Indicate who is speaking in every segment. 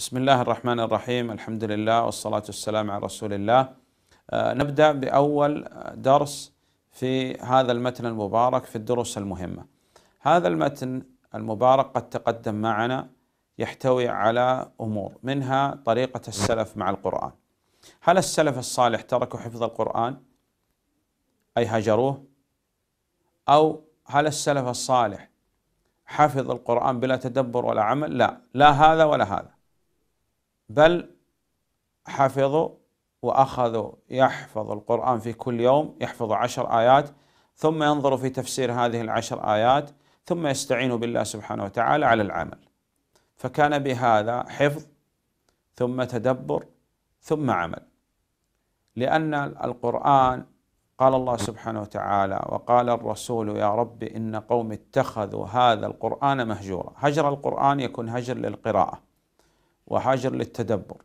Speaker 1: بسم الله الرحمن الرحيم الحمد لله والصلاة والسلام على رسول الله نبدأ بأول درس في هذا المتن المبارك في الدروس المهمة هذا المتن المبارك قد تقدم معنا يحتوي على أمور منها طريقة السلف مع القرآن هل السلف الصالح تركوا حفظ القرآن أي هجروه أو هل السلف الصالح حفظ القرآن بلا تدبر ولا عمل لا لا هذا ولا هذا بل حفظوا وأخذوا يحفظ القرآن في كل يوم يحفظ عشر آيات ثم ينظر في تفسير هذه العشر آيات ثم يستعين بالله سبحانه وتعالى على العمل فكان بهذا حفظ ثم تدبر ثم عمل لأن القرآن قال الله سبحانه وتعالى وقال الرسول يا رب إن قوم اتخذوا هذا القرآن مهجورا هجر القرآن يكون هجر للقراءة وحجر للتدبر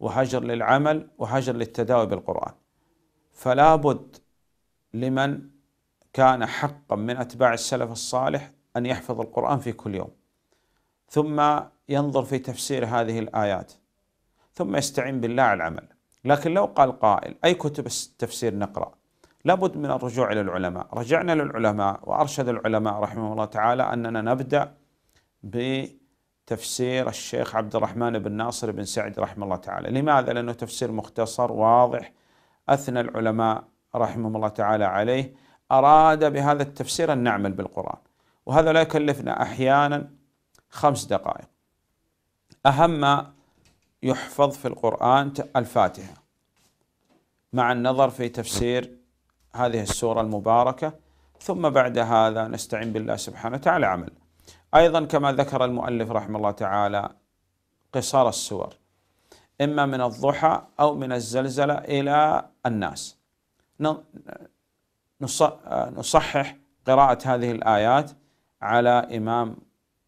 Speaker 1: وحجر للعمل وحجر للتداوي بالقرآن فلا بد لمن كان حقا من أتباع السلف الصالح أن يحفظ القرآن في كل يوم ثم ينظر في تفسير هذه الآيات ثم يستعين بالله على العمل لكن لو قال قائل أي كتب التفسير نقرأ لابد من الرجوع إلى العلماء رجعنا للعلماء وأرشد العلماء رحمه الله تعالى أننا نبدأ ب تفسير الشيخ عبد الرحمن بن ناصر بن سعد رحمه الله تعالى لماذا؟ لأنه تفسير مختصر واضح أثنى العلماء رحمهم الله تعالى عليه أراد بهذا التفسير أن نعمل بالقرآن وهذا لا يكلفنا أحيانا خمس دقائق أهم ما يحفظ في القرآن الفاتحة مع النظر في تفسير هذه السورة المباركة ثم بعد هذا نستعين بالله سبحانه وتعالى عمل أيضا كما ذكر المؤلف رحمه الله تعالى قصار السور إما من الضحى أو من الزلزلة إلى الناس نصحح قراءة هذه الآيات على إمام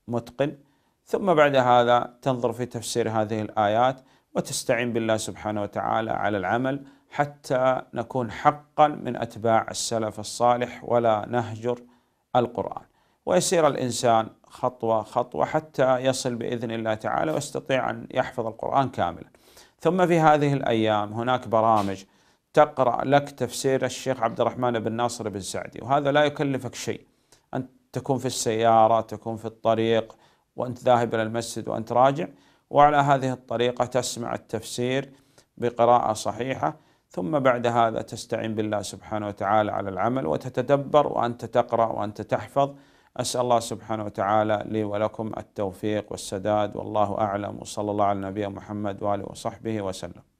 Speaker 1: متقن ثم بعد هذا تنظر في تفسير هذه الآيات وتستعين بالله سبحانه وتعالى على العمل حتى نكون حقا من أتباع السلف الصالح ولا نهجر القرآن ويسير الإنسان خطوه خطوه حتى يصل باذن الله تعالى ويستطيع ان يحفظ القران كاملا. ثم في هذه الايام هناك برامج تقرا لك تفسير الشيخ عبد الرحمن بن ناصر بن سعدي وهذا لا يكلفك شيء. انت تكون في السياره، تكون في الطريق وانت ذاهب الى المسجد وانت راجع وعلى هذه الطريقه تسمع التفسير بقراءه صحيحه ثم بعد هذا تستعين بالله سبحانه وتعالى على العمل وتتدبر وانت تقرا وانت تحفظ أسأل الله سبحانه وتعالى لي ولكم التوفيق والسداد والله أعلم وصلى الله على نبينا محمد وآله وصحبه وسلم